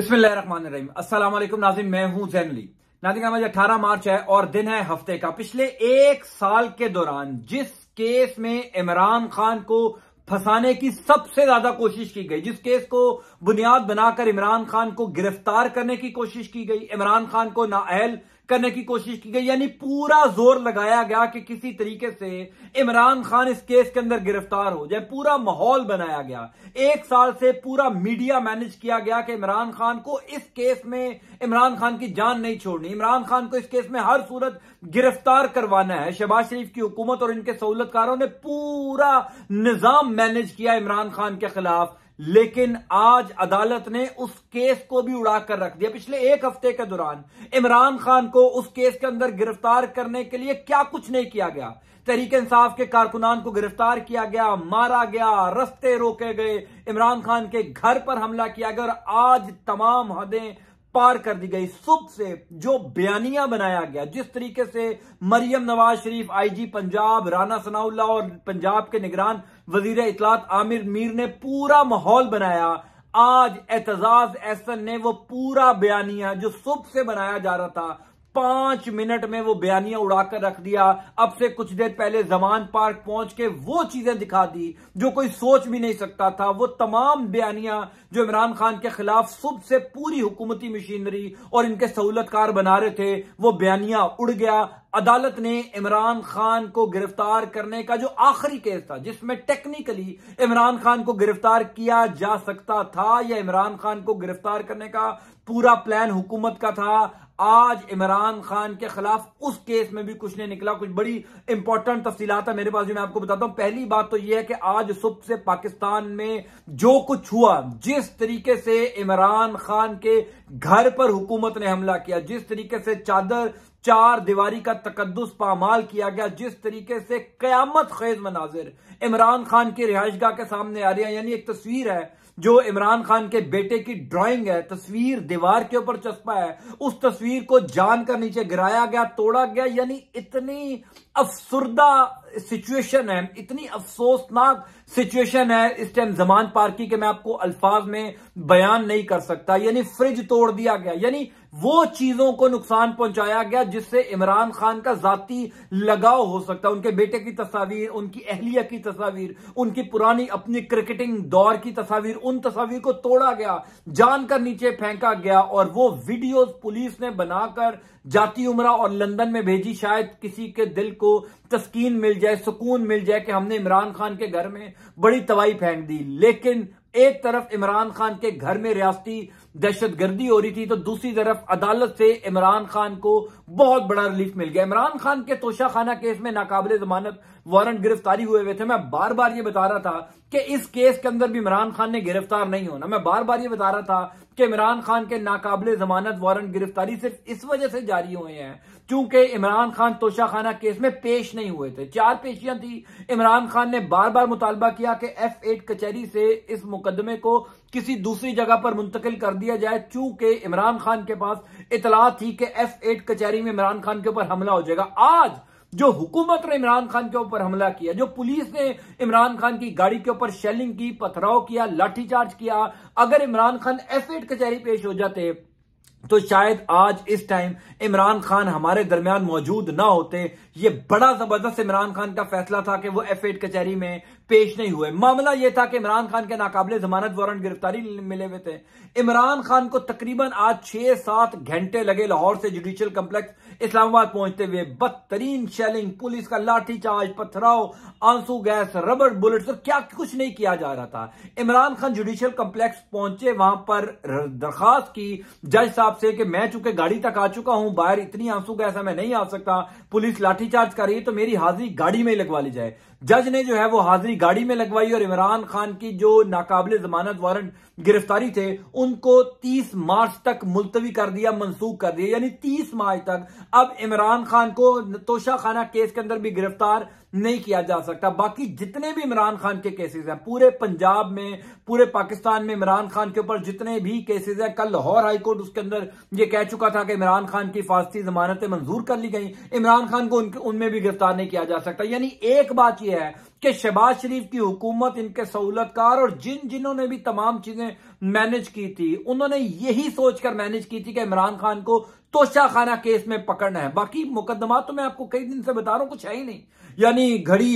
अस्सलाम वालेकुम नाजिम मैं हूं जैनली नाजिम आज 18 मार्च है और दिन है हफ्ते का पिछले एक साल के दौरान जिस केस में इमरान खान को फंसाने की सबसे ज्यादा कोशिश की गई जिस केस को बुनियाद बनाकर इमरान खान को गिरफ्तार करने की कोशिश की गई इमरान खान को नाअहल करने की कोशिश की गई यानी पूरा जोर लगाया गया कि किसी तरीके से इमरान खान इस केस के अंदर गिरफ्तार हो जाए पूरा माहौल बनाया गया एक साल से पूरा मीडिया मैनेज किया गया कि इमरान खान को इस केस में इमरान खान की जान नहीं छोड़नी इमरान खान को इस केस में हर सूरत गिरफ्तार करवाना है शहबाज शरीफ की हुकूमत और इनके सहूलतकारों ने पूरा निजाम मैनेज किया इमरान खान के खिलाफ लेकिन आज अदालत ने उस केस को भी उड़ाकर रख दिया पिछले एक हफ्ते के दौरान इमरान खान को उस केस के अंदर गिरफ्तार करने के लिए क्या कुछ नहीं किया गया तहरीक इंसाफ के कारकुनान को गिरफ्तार किया गया मारा गया रस्ते रोके गए इमरान खान के घर पर हमला किया गया और आज तमाम हदें पार कर दी गई सुब से जो बयानिया बनाया गया जिस तरीके से मरियम नवाज शरीफ आईजी पंजाब राना सनाउल्ला और पंजाब के निगरान वजीर इतलात आमिर मीर ने पूरा माहौल बनाया आज एतजाज एहसन ने वो पूरा बयानिया जो सुब से बनाया जा रहा था पांच मिनट में वो बयानिया उड़ाकर रख दिया अब से कुछ देर पहले जमान पार्क पहुंच के वो चीजें दिखा दी जो कोई सोच भी नहीं सकता था वो तमाम बयानिया जो इमरान खान के खिलाफ सुबह से पूरी हुकूमती मशीनरी और इनके सहूलतकार बना रहे थे वो बयानिया उड़ गया अदालत ने इमरान खान को गिरफ्तार करने का जो आखिरी केस था जिसमें टेक्निकली इमरान खान को गिरफ्तार किया जा सकता था या इमरान खान को गिरफ्तार करने का पूरा प्लान हुकूमत का था आज इमरान खान के खिलाफ उस केस में भी कुछ नहीं निकला कुछ बड़ी इंपॉर्टेंट तफसीलात है मेरे पास जो मैं आपको बताता हूं पहली बात तो यह है कि आज सुबह से पाकिस्तान में जो कुछ हुआ जिस तरीके से इमरान खान के घर पर हुकूमत ने हमला किया जिस तरीके से चादर चार दीवारी का तकदस पामाल किया गया जिस तरीके से कयामत खेज मनाजिर इमरान खान की रिहाइशगाह के सामने आ रही है यानी एक तस्वीर है जो इमरान खान के बेटे की ड्राइंग है तस्वीर दीवार के ऊपर चस्पा है उस तस्वीर को जान कर नीचे गिराया गया तोड़ा गया यानी इतनी अफसुरदा सिचुएशन है इतनी अफसोसनाक सिचुएशन है इस टाइम जमान की कि मैं आपको अल्फाज में बयान नहीं कर सकता यानी फ्रिज तोड़ दिया गया यानी वो चीजों को नुकसान पहुंचाया गया जिससे इमरान खान का जाति लगाव हो सकता है उनके बेटे की तस्वीर उनकी अहलिया की तस्वीर उनकी पुरानी अपनी क्रिकेटिंग दौर की तस्वीर उन तस्वीर को तोड़ा गया जानकर नीचे फेंका गया और वो वीडियोस पुलिस ने बनाकर जाती उमरा और लंदन में भेजी शायद किसी के दिल को तस्कीन मिल जाए सुकून मिल जाए कि हमने इमरान खान के घर में बड़ी तबाही फेंक दी लेकिन एक तरफ इमरान खान के घर में रियासती दहशतगर्दी हो रही थी तो दूसरी तरफ अदालत से इमरान खान को बहुत बड़ा रिलीफ मिल गया इमरान खान के तोशाखाना केस में नाकाबले जमानत वारंट गिरफ्तारी हुए हुए थे मैं बार बार ये बता रहा था कि इस केस के अंदर भी इमरान खान ने गिरफ्तार नहीं होना मैं बार बार ये बता रहा था कि इमरान खान के नाकाबले जमानत वारंट गिरफ्तारी सिर्फ इस वजह से जारी हुए हैं क्योंकि इमरान खान तोशाखाना केस में पेश नहीं हुए थे चार पेशियां थी इमरान खान ने बार बार मुतालबा किया कि एफ एट कचहरी से इस मुकदमे को किसी दूसरी जगह पर मुंतकिल कर दिया जाए चूंकि इमरान खान के पास इतला थी कि एफ एट कचहरी में इमरान खान के ऊपर हमला हो जाएगा आज जो हुकूमत ने इमरान खान के ऊपर हमला किया जो पुलिस ने इमरान खान की गाड़ी के ऊपर शेलिंग की पथराव किया लाठीचार्ज किया अगर इमरान खान एफ एट कचहरी पेश हो जाते तो शायद आज इस टाइम इमरान खान हमारे दरमियान मौजूद ना होते ये बड़ा जबरदस्त इमरान खान का फैसला था कि वो एफ एट कचहरी में पेश नहीं हुए मामला यह था कि इमरान खान के नाकाबले जमानत वारंट गिरफ्तारी मिले हुए थे इमरान खान को तकरीबन आज छह सात घंटे लगे लाहौर से जुडिशियल कम्प्लेक्स इस्लामाबाद पहुंचते हुए बदतरीन शेलिंग पुलिस का लाठीचार्ज पथराव आंसू गैस रबर बुलेट और क्या कुछ नहीं किया जा रहा था इमरान खान जुडिशियल कम्प्लेक्स पहुंचे वहां पर दरखास्त की जज साहब से कि मैं चूंकि गाड़ी तक आ चुका हूं बाहर इतनी आंसू गैस है मैं नहीं आ सकता पुलिस लाठीचार्ज कर रही है तो मेरी हाजिरी गाड़ी में ही लगवा ली जाए जज ने जो है वो हाजिरी गाड़ी में लगवाई और इमरान खान की जो नाकाबिल जमानत वारंट गिरफ्तारी थे उनको 30 मार्च तक मुलतवी कर दिया मनसूख कर दिया यानी 30 मार्च तक अब इमरान खान को तोशा खाना केस के अंदर भी गिरफ्तार नहीं किया जा सकता बाकी जितने भी इमरान खान के केसेस हैं पूरे पंजाब में पूरे पाकिस्तान में इमरान खान के ऊपर जितने भी केसेस हैं कल लाहौर हाईकोर्ट उसके अंदर यह कह चुका था कि इमरान खान की फास्ती जमानतें मंजूर कर ली गई इमरान खान को उनमें भी गिरफ्तार नहीं किया जा सकता यानी एक बात यह है कि शहबाज शरीफ की हुकूमत इनके सहूलतकार और जिन जिन्होंने भी तमाम चीजें चीजें मैनेज की थी उन्होंने यही सोचकर मैनेज की थी कि इमरान खान को तोशाखाना केस में पकड़ना है बाकी मुकदमा तो मैं आपको कई दिन से बता रहा हूं कुछ है ही नहीं यानी घड़ी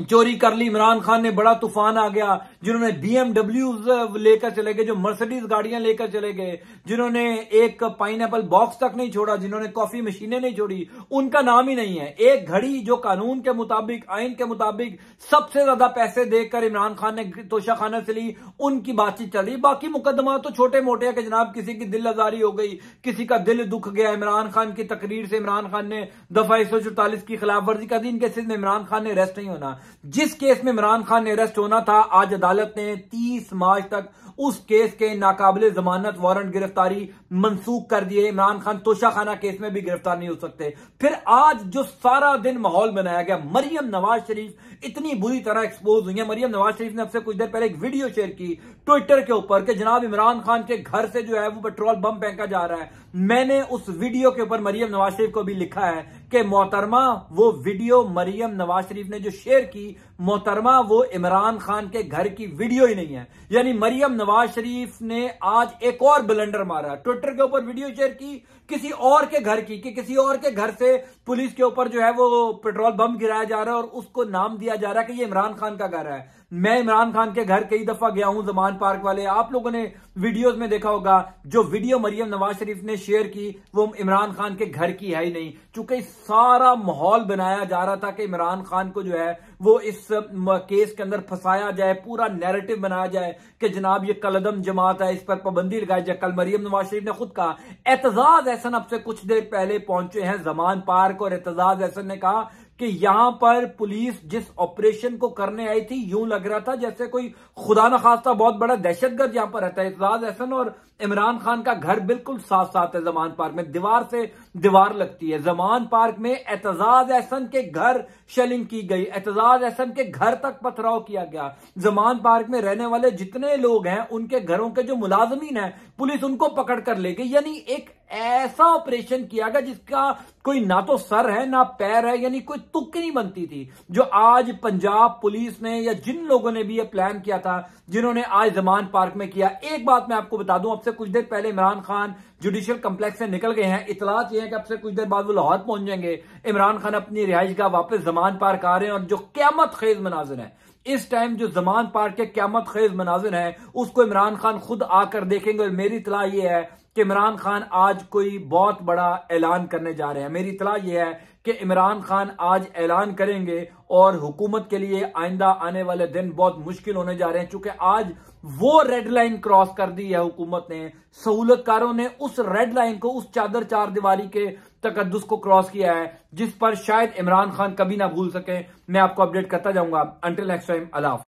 चोरी कर ली इमरान खान ने बड़ा तूफान आ गया जिन्होंने बीएमडब्ल्यू लेकर चले गए जो मर्सिडीज गाड़ियां लेकर चले गए जिन्होंने एक पाइन बॉक्स तक नहीं छोड़ा जिन्होंने कॉफी मशीनें नहीं छोड़ी उनका नाम ही नहीं है एक घड़ी जो कानून के मुताबिक आइन के मुताबिक सबसे ज्यादा पैसे देकर इमरान खान ने तोशा खाना से ली उनकी बातचीत चल रही बाकी मुकदमा तो छोटे मोटे है कि जनाब किसी की दिल आजारी हो गई किसी का दिल दुख गया इमरान खान की तकरीर से इमरान खान ने दफा एक की खिलाफ वर्जी कर दी इनके सिर्फ में इमरान खान ने अरेस्ट नहीं होना जिस केस में इमरान खान ने अरेस्ट होना था आज अदालत ने 30 मार्च तक उस केस के नाकाबले जमानत वारंट गिरफ्तारी मनसूख कर दिए इमरान खान तोशाखाना केस में भी गिरफ्तार नहीं हो सकते फिर आज जो सारा दिन माहौल बनाया गया मरियम नवाज शरीफ इतनी बुरी तरह एक्सपोज हुई है मरियम नवाज शरीफ ने आपसे कुछ देर पहले एक वीडियो शेयर की ट्विटर के ऊपर कि जनाब इमरान खान के घर से जो है वो पेट्रोल बम फेंका जा रहा है मैंने उस वीडियो के ऊपर मरियम नवाज शरीफ को भी लिखा है कि मोहतरमा वो वीडियो मरियम नवाज शरीफ ने जो शेयर की मोहतरमा वो इमरान खान के घर की वीडियो ही नहीं है यानी मरियम नवाज शरीफ ने आज एक और ब्लेंडर मारा ट्विटर के ऊपर वीडियो शेयर की किसी और के घर की कि किसी और के घर से पुलिस के ऊपर जो है वो पेट्रोल बम गिराया जा रहा है और उसको नाम दिया जा रहा है कि ये इमरान खान का घर है मैं इमरान खान के घर कई दफा गया हूं जमान पार्क वाले आप लोगों ने वीडियोस में देखा होगा जो वीडियो मरियम नवाज शरीफ ने शेयर की वो इमरान खान के घर की है ही नहीं चूंकि सारा माहौल बनाया जा रहा था कि इमरान खान को जो है वो इस केस के अंदर फंसाया जाए पूरा नैरेटिव बनाया जाए कि जनाब ये कलदम जमात है इस पर पाबंदी लगाई जाए कल मरियम नवाज शरीफ ने खुद कहा एतजाज एहसन अब से कुछ देर पहले पहुंचे हैं जमान पार्क और एतजाज एहसन ने कहा कि यहां पर पुलिस जिस ऑपरेशन को करने आई थी यूं लग रहा था जैसे कोई खुदा न खास्ता बहुत बड़ा दहशतगर्द यहां पर रहता है इजराज एहसन और इमरान खान का घर बिल्कुल साथ साथ है जमान पार्क में दीवार से दीवार लगती है जमान पार्क में एतजाज एहसन के घर शेलिंग की गई एतजाज अहसन के घर तक पथराव किया गया जमान पार्क में रहने वाले जितने लोग हैं उनके घरों के जो मुलाजमीन है पुलिस उनको पकड़ कर ले गई यानी एक ऐसा ऑपरेशन किया गया जिसका कोई ना तो सर है ना पैर है यानी कोई तुक नहीं बनती थी जो आज पंजाब पुलिस ने या जिन लोगों ने भी ये प्लान किया था जिन्होंने आज जमान पार्क में किया एक बात मैं आपको बता दूं अब से कुछ देर पहले इमरान खान जुडिशियल कंप्लेक्स से निकल गए हैं इतलात यह है कि अब से कुछ देर बाद वो लाहौर पहुंच जाएंगे इमरान खान अपनी रिहाइश का वापस जमान पार्क आ रहे हैं और जो क्यामत खेज मनाजिर है इस टाइम जो जमान पार्क के क्यामत खेज मनाजिर है उसको इमरान खान खुद आकर देखेंगे और मेरी इतला यह है कि इमरान खान आज कोई बहुत बड़ा ऐलान करने जा रहे हैं मेरी इतला यह है कि इमरान खान आज ऐलान करेंगे और हुकूमत के लिए आइंदा आने वाले दिन बहुत मुश्किल होने जा रहे हैं चूंकि आज वो रेड लाइन क्रॉस कर दी है हुकूमत ने सहूलतकारों ने उस रेड लाइन को उस चादर चार दीवारी के तकदस को क्रॉस किया है जिस पर शायद इमरान खान कभी ना भूल सके मैं आपको अपडेट करता जाऊंगा अंटिल नेक्स्ट टाइम अलाफ